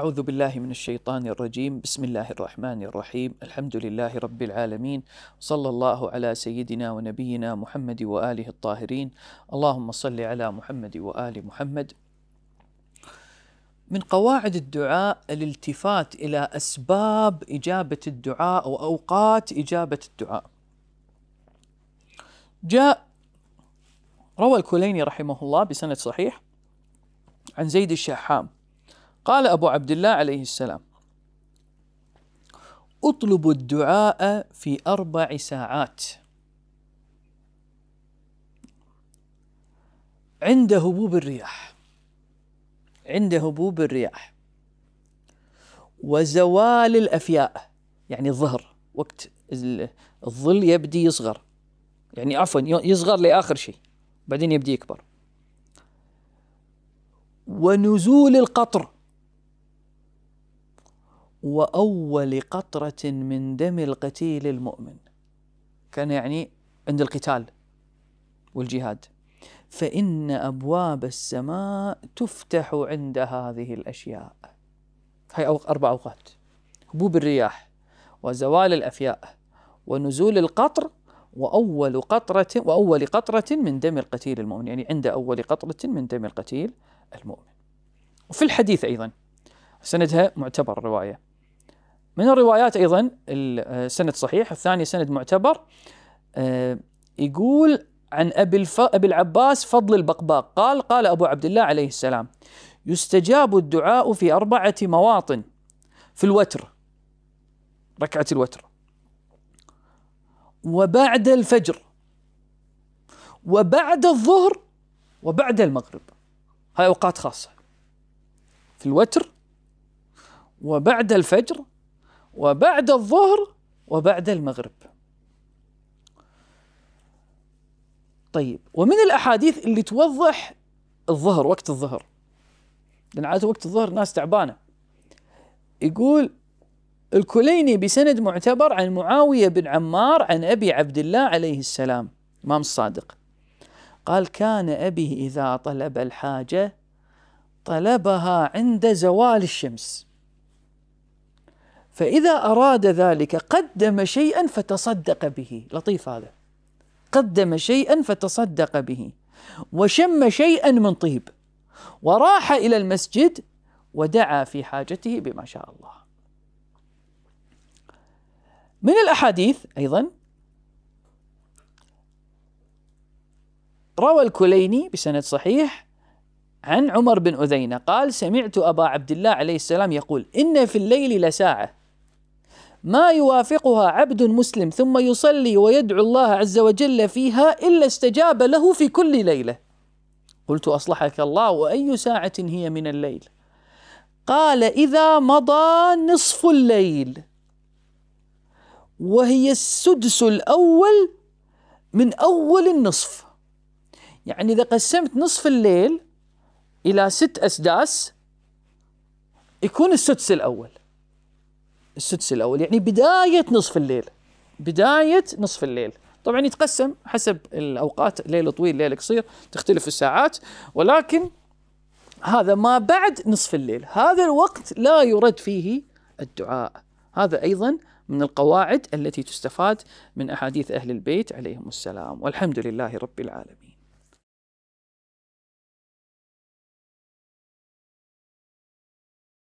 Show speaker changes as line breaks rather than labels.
أعوذ بالله من الشيطان الرجيم بسم الله الرحمن الرحيم الحمد لله رب العالمين صلى الله على سيدنا ونبينا محمد وآله الطاهرين اللهم صل على محمد وآل محمد من قواعد الدعاء الالتفات إلى أسباب إجابة الدعاء أو أوقات إجابة الدعاء جاء روى الكليني رحمه الله بسند صحيح عن زيد الشحام قال أبو عبد الله عليه السلام اطلبوا الدعاء في أربع ساعات عند هبوب الرياح عند هبوب الرياح وزوال الأفياء يعني الظهر وقت الظل يبدي يصغر يعني عفوا يصغر لآخر شيء بعدين يبدي يكبر ونزول القطر وأول قطرة من دم القتيل المؤمن كان يعني عند القتال والجهاد فإن أبواب السماء تفتح عند هذه الأشياء هاي أربع أوقات هبوب الرياح وزوال الأفياء ونزول القطر وأول قطرة وأول قطرة من دم القتيل المؤمن يعني عند أول قطرة من دم القتيل المؤمن وفي الحديث أيضا سندها معتبر الرواية من الروايات ايضا السند آه، صحيح الثاني سند معتبر آه، يقول عن ابي الف... ابي العباس فضل البقباق قال قال ابو عبد الله عليه السلام يستجاب الدعاء في اربعه مواطن في الوتر ركعه الوتر وبعد الفجر وبعد الظهر وبعد المغرب هاي اوقات خاصه في الوتر وبعد الفجر وبعد الظهر وبعد المغرب طيب ومن الأحاديث اللي توضح الظهر وقت الظهر لأن عادة وقت الظهر الناس تعبانة يقول الكليني بسند معتبر عن معاوية بن عمار عن أبي عبد الله عليه السلام إمام الصادق قال كان أبي إذا طلب الحاجة طلبها عند زوال الشمس فإذا أراد ذلك قدم شيئا فتصدق به لطيف هذا قدم شيئا فتصدق به وشم شيئا من طيب وراح إلى المسجد ودعا في حاجته بما شاء الله من الأحاديث أيضا روى الكليني بسند صحيح عن عمر بن أذينة قال سمعت أبا عبد الله عليه السلام يقول إن في الليل لساعة ما يوافقها عبد مسلم ثم يصلي ويدعو الله عز وجل فيها الا استجاب له في كل ليله. قلت اصلحك الله واي ساعه هي من الليل؟ قال اذا مضى نصف الليل وهي السدس الاول من اول النصف. يعني اذا قسمت نصف الليل الى ست اسداس يكون السدس الاول. السدس الاول يعني بدايه نصف الليل بدايه نصف الليل طبعا يتقسم حسب الاوقات ليل طويل ليل قصير تختلف الساعات ولكن هذا ما بعد نصف الليل هذا الوقت لا يرد فيه الدعاء هذا ايضا من القواعد التي تستفاد من احاديث اهل البيت عليهم السلام والحمد لله رب العالمين